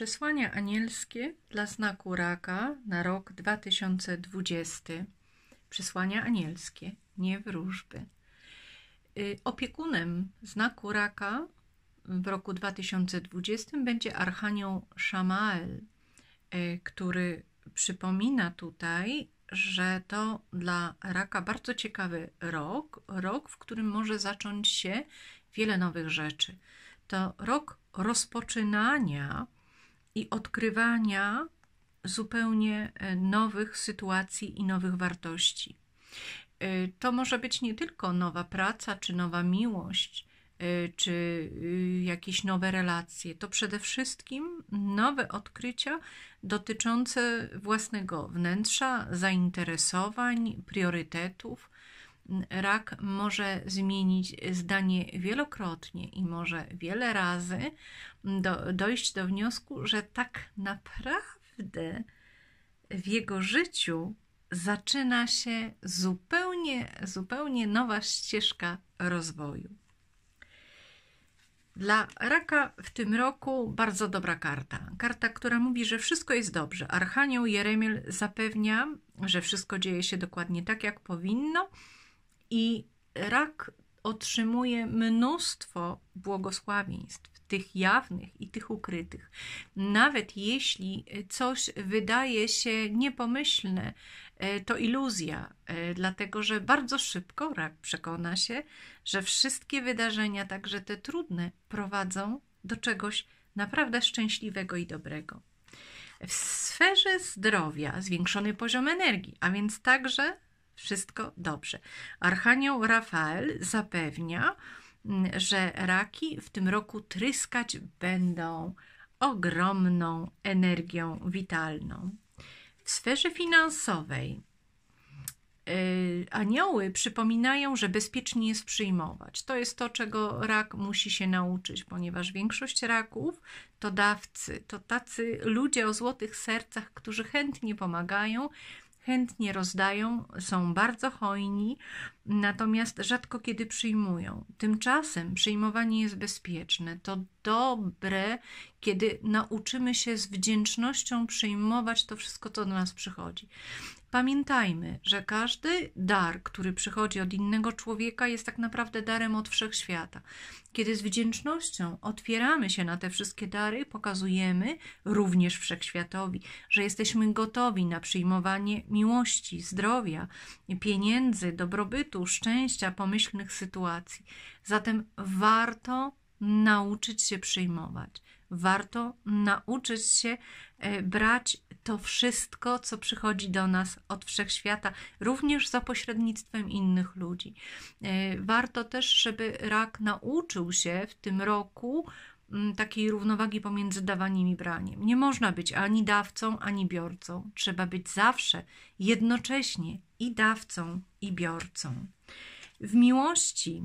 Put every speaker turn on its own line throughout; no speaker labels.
Przesłania anielskie dla znaku raka na rok 2020. Przesłania anielskie, nie wróżby. Y, opiekunem znaku raka w roku 2020 będzie archanioł Szamael, y, który przypomina tutaj, że to dla raka bardzo ciekawy rok, rok, w którym może zacząć się wiele nowych rzeczy. To rok rozpoczynania i odkrywania zupełnie e, nowych sytuacji i nowych wartości. E, to może być nie tylko nowa praca, czy nowa miłość, e, czy y, jakieś nowe relacje. To przede wszystkim nowe odkrycia dotyczące własnego wnętrza, zainteresowań, priorytetów, rak może zmienić zdanie wielokrotnie i może wiele razy do, dojść do wniosku, że tak naprawdę w jego życiu zaczyna się zupełnie, zupełnie nowa ścieżka rozwoju. Dla raka w tym roku bardzo dobra karta. Karta, która mówi, że wszystko jest dobrze. Archanioł Jeremiel zapewnia, że wszystko dzieje się dokładnie tak, jak powinno i rak otrzymuje mnóstwo błogosławieństw, tych jawnych i tych ukrytych. Nawet jeśli coś wydaje się niepomyślne, e, to iluzja, e, dlatego że bardzo szybko rak przekona się, że wszystkie wydarzenia, także te trudne, prowadzą do czegoś naprawdę szczęśliwego i dobrego. W sferze zdrowia zwiększony poziom energii, a więc także wszystko dobrze. Archanioł Rafael zapewnia, mm, że raki w tym roku tryskać będą ogromną energią witalną. W sferze finansowej y, anioły przypominają, że bezpiecznie jest przyjmować. To jest to, czego rak musi się nauczyć, ponieważ większość raków to dawcy, to tacy ludzie o złotych sercach, którzy chętnie pomagają, chętnie rozdają, są bardzo hojni, natomiast rzadko kiedy przyjmują. Tymczasem przyjmowanie jest bezpieczne. To dobre, kiedy nauczymy się z wdzięcznością przyjmować to wszystko, co do nas przychodzi. Pamiętajmy, że każdy dar, który przychodzi od innego człowieka, jest tak naprawdę darem od wszechświata. Kiedy z wdzięcznością otwieramy się na te wszystkie dary, pokazujemy również wszechświatowi, że jesteśmy gotowi na przyjmowanie miłości, zdrowia, pieniędzy, dobrobytu, szczęścia, pomyślnych sytuacji. Zatem warto nauczyć się przyjmować warto nauczyć się e, brać to wszystko, co przychodzi do nas od wszechświata, również za pośrednictwem innych ludzi. E, warto też, żeby rak nauczył się w tym roku takiej równowagi pomiędzy dawaniem i braniem. Nie można być ani dawcą, ani biorcą. Trzeba być zawsze jednocześnie i dawcą, i biorcą. W miłości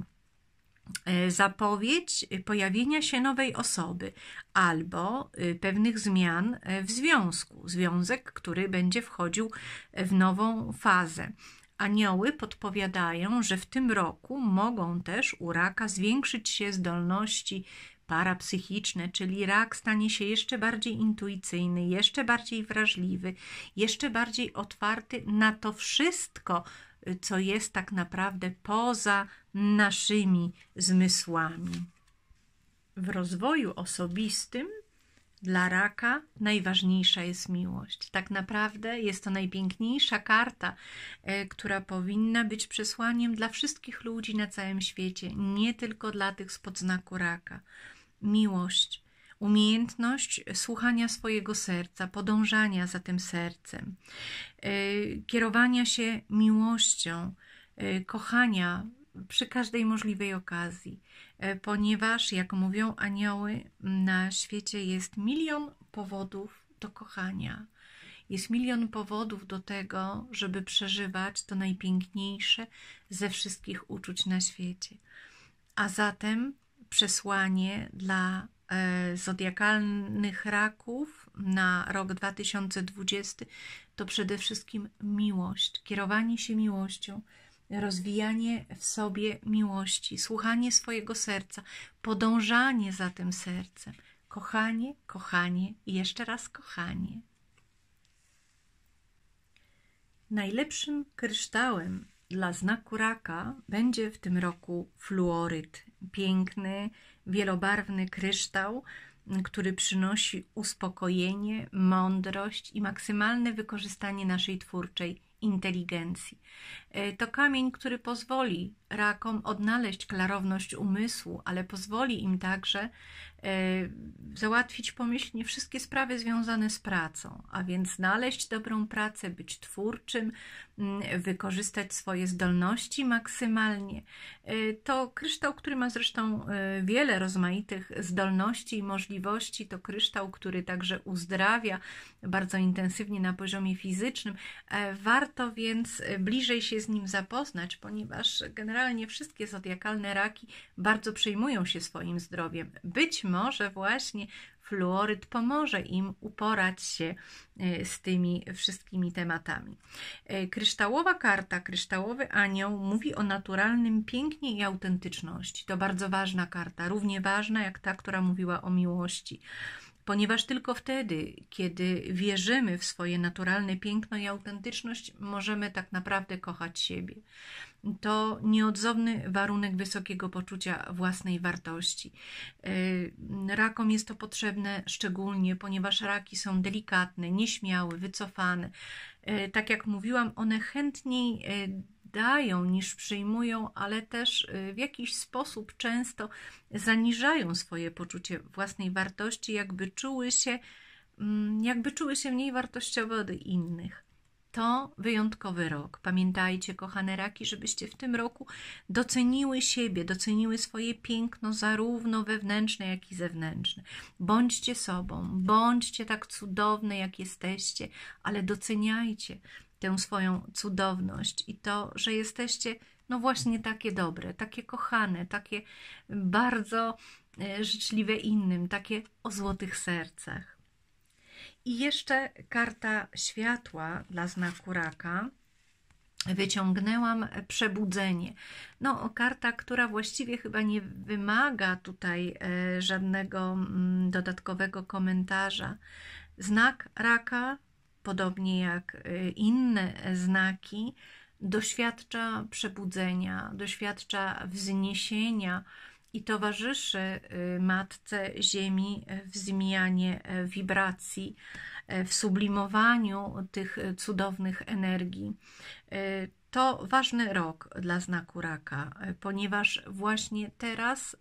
E, zapowiedź pojawienia się nowej osoby albo e, pewnych zmian e, w związku, związek, który będzie wchodził w nową fazę. Anioły podpowiadają, że w tym roku mogą też u raka zwiększyć się zdolności parapsychiczne, czyli rak stanie się jeszcze bardziej intuicyjny, jeszcze bardziej wrażliwy, jeszcze bardziej otwarty na to wszystko, co jest tak naprawdę poza naszymi zmysłami. W rozwoju osobistym dla raka najważniejsza jest miłość. Tak naprawdę jest to najpiękniejsza karta, e, która powinna być przesłaniem dla wszystkich ludzi na całym świecie, nie tylko dla tych spod znaku raka. Miłość umiejętność słuchania swojego serca, podążania za tym sercem, e, kierowania się miłością, e, kochania przy każdej możliwej okazji, e, ponieważ, jak mówią anioły, na świecie jest milion powodów do kochania. Jest milion powodów do tego, żeby przeżywać to najpiękniejsze ze wszystkich uczuć na świecie. A zatem przesłanie dla E, zodiakalnych raków na rok 2020 to przede wszystkim miłość, kierowanie się miłością, rozwijanie w sobie miłości, słuchanie swojego serca, podążanie za tym sercem. Kochanie, kochanie i jeszcze raz kochanie. Najlepszym kryształem dla znaku raka będzie w tym roku fluoryt. Piękny, wielobarwny kryształ, który przynosi uspokojenie, mądrość i maksymalne wykorzystanie naszej twórczej inteligencji. E, to kamień, który pozwoli rakom odnaleźć klarowność umysłu, ale pozwoli im także e, załatwić pomyślnie wszystkie sprawy związane z pracą, a więc znaleźć dobrą pracę, być twórczym, mm, wykorzystać swoje zdolności maksymalnie. E, to kryształ, który ma zresztą e, wiele rozmaitych zdolności i możliwości, to kryształ, który także uzdrawia bardzo intensywnie na poziomie fizycznym. Warto więc bliżej się z nim zapoznać, ponieważ generalnie generalnie wszystkie zodiakalne raki bardzo przejmują się swoim zdrowiem. Być może właśnie fluoryd pomoże im uporać się e, z tymi wszystkimi tematami. E, kryształowa karta, kryształowy anioł mówi o naturalnym pięknie i autentyczności. To bardzo ważna karta, równie ważna jak ta, która mówiła o miłości ponieważ tylko wtedy, kiedy wierzymy w swoje naturalne piękno i autentyczność, możemy tak naprawdę kochać siebie. To nieodzowny warunek wysokiego poczucia własnej wartości. E, rakom jest to potrzebne szczególnie, ponieważ raki są delikatne, nieśmiałe, wycofane. E, tak jak mówiłam, one chętniej e, dają niż przyjmują, ale też y, w jakiś sposób często zaniżają swoje poczucie własnej wartości, jakby czuły się, mm, jakby czuły się mniej wartościowe od innych to wyjątkowy rok. Pamiętajcie, kochane raki, żebyście w tym roku doceniły siebie, doceniły swoje piękno, zarówno wewnętrzne, jak i zewnętrzne. Bądźcie sobą, bądźcie tak cudowne, jak jesteście, ale doceniajcie, tę swoją cudowność i to, że jesteście no właśnie takie dobre, takie kochane, takie bardzo e, życzliwe innym, takie o złotych sercach. I jeszcze karta światła dla znaku raka. Wyciągnęłam przebudzenie. No, karta, która właściwie chyba nie wymaga tutaj e, żadnego mm, dodatkowego komentarza. Znak raka podobnie jak y, inne znaki, doświadcza przebudzenia, doświadcza wzniesienia i towarzyszy y, matce Ziemi w zmianie y, wibracji. E, w sublimowaniu tych e, cudownych energii. E, to ważny rok dla znaku raka, ponieważ właśnie teraz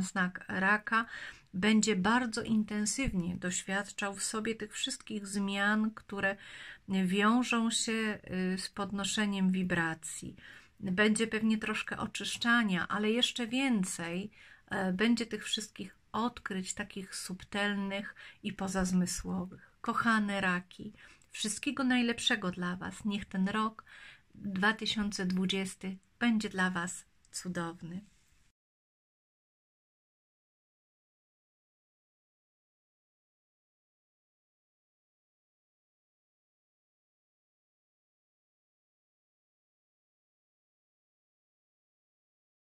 znak raka będzie bardzo intensywnie doświadczał w sobie tych wszystkich zmian, które wiążą się y, z podnoszeniem wibracji. Będzie pewnie troszkę oczyszczania, ale jeszcze więcej będzie tych wszystkich odkryć, takich subtelnych i pozazmysłowych. Kochane raki, wszystkiego najlepszego dla Was. Niech ten rok 2020 będzie dla Was cudowny.